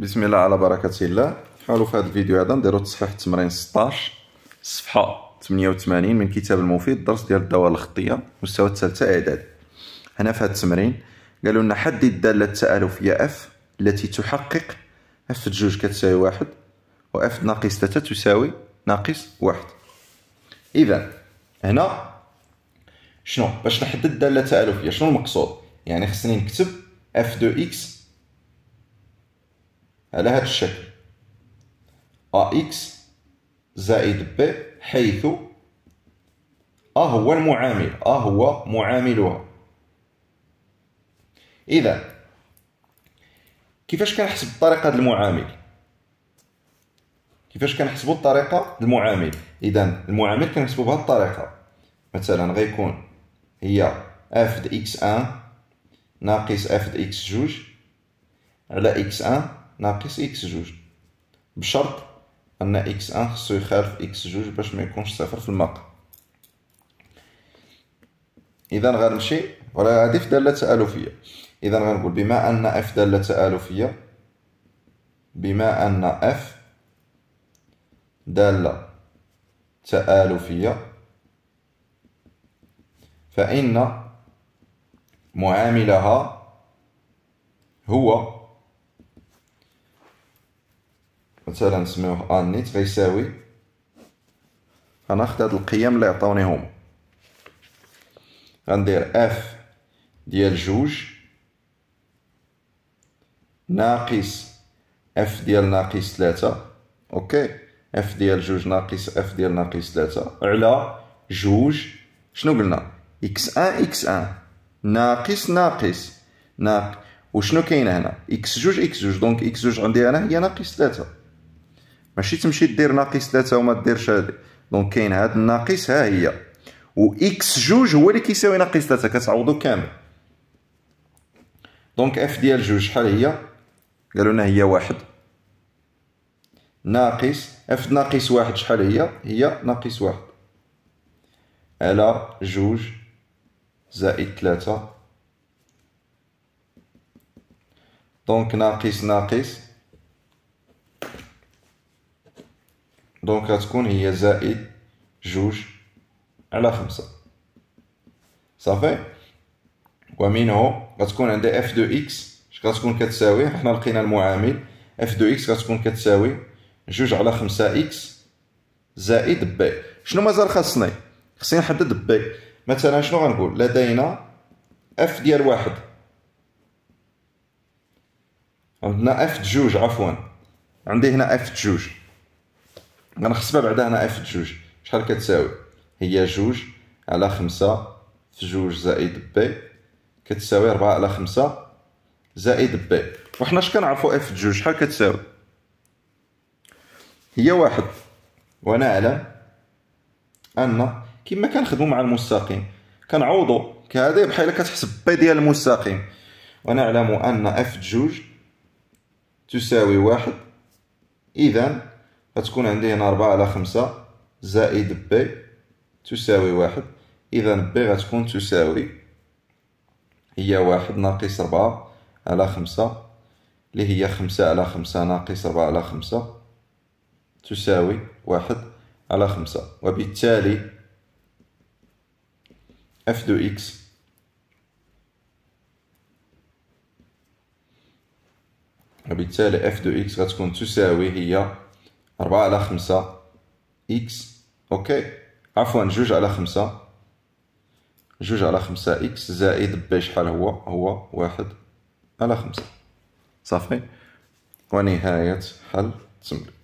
بسم الله على بركة الله حاولوا في هذا الفيديو هذا نديرو تصحيح التمرين 16 صفحة 88 من كتاب المفيد درس ديال الدوال الخطية مستوى الثالثة إعداد هنا في هذا التمرين قالوا لنا حدد الدالة التآلفية اف التي تحقق اف جوج كتساوي واحد واف ناقص ثلاثة تساوي ناقص واحد إذا هنا شنو باش نحدد الدالة التآلفية شنو المقصود يعني خصني نكتب اف دو اكس على هذا الشكل ax زائد b حيث a هو المعامل a هو معاملها اذا كيفاش كنحسب الطريقه ديال المعامل كيفاش كنحسبوا الطريقه المعامل اذا المعامل كنحسبوا بهذه الطريقه مثلا غيكون هي fx 1 ناقص fx 2 على x 1 ناقص إكس جوج بشرط أن إكس أن خصو يخالف إكس جوج باش ما يكونش صفر في الماق إذا غنمشي ولا هذه في دالة تآلفية إذا غنقول بما أن إف دالة تآلفية بما أن إف دالة تآلفية فإن معاملها هو مثلا نسميوه ان نيت غيساوي غناخد هاد القيم اللي عطاوني هما غندير اف ديال جوج ناقص اف ديال ناقص ثلاثة اوكي اف ديال جوج ناقص اف ديال ناقص ثلاثة على جوج شنو قلنا اكس ان اكس ان ناقص ناقص ناقص وشنو كاين هنا اكس جوج اكس جوج دونك اكس جوج عندي انا هي ناقص ثلاثة ماشي تمشي دير ناقص ثلاثة وما ديرش هادي دونك كاين هاد الناقص ها هي و اكس جوج هو اللي كيساوي ناقص ثلاثة كتعوضو كامل دونك اف ديال جوج شحال هي قالوا لنا هي واحد ناقص اف ناقص واحد شحال هي هي ناقص واحد على جوج زائد ثلاثة دونك ناقص ناقص دونك غتكون هي زائد جوج على خمسة صافي ومنه غتكون عندها اف دو اكس اش غتكون كتساوي حنا لقينا المعامل اف دو اكس غتكون كتساوي جوج على خمسة اكس زائد بي شنو مازال خاصني خصني نحدد بي مثلا شنو غنقول لدينا اف ديال واحد عندنا اف جوج عفوا عندي هنا اف جوج غنخصبها بعدا هنا اف جوج شحال كتساوي هي جوج على خمسة في جوج زائد بي كتساوي ربعة على خمسة زائد بي وحنا اش كنعرفو اف جوج شحال كتساوي هي واحد وانا اعلم ان كما كنخدمو مع المستقيم كنعوضو كهذا بحال كتحسب بي ديال المستقيم اعلم ان اف جوج تساوي واحد اذا غتكون عندي هنا ربعة على خمسة زائد بي تساوي واحد إذا بي غتكون تساوي هي واحد ناقص ربعة على خمسة اللي هي خمسة على خمسة ناقص ربعة على خمسة تساوي واحد على خمسة وبالتالي اف دو اكس وبالتالي اف دو اكس غتكون تساوي هي 4 على خمسة إكس أوكي عفوا جوج على خمسة جوج على خمسة إكس زائد ب شحال هو هو واحد على خمسة صافي ونهاية حل التمرين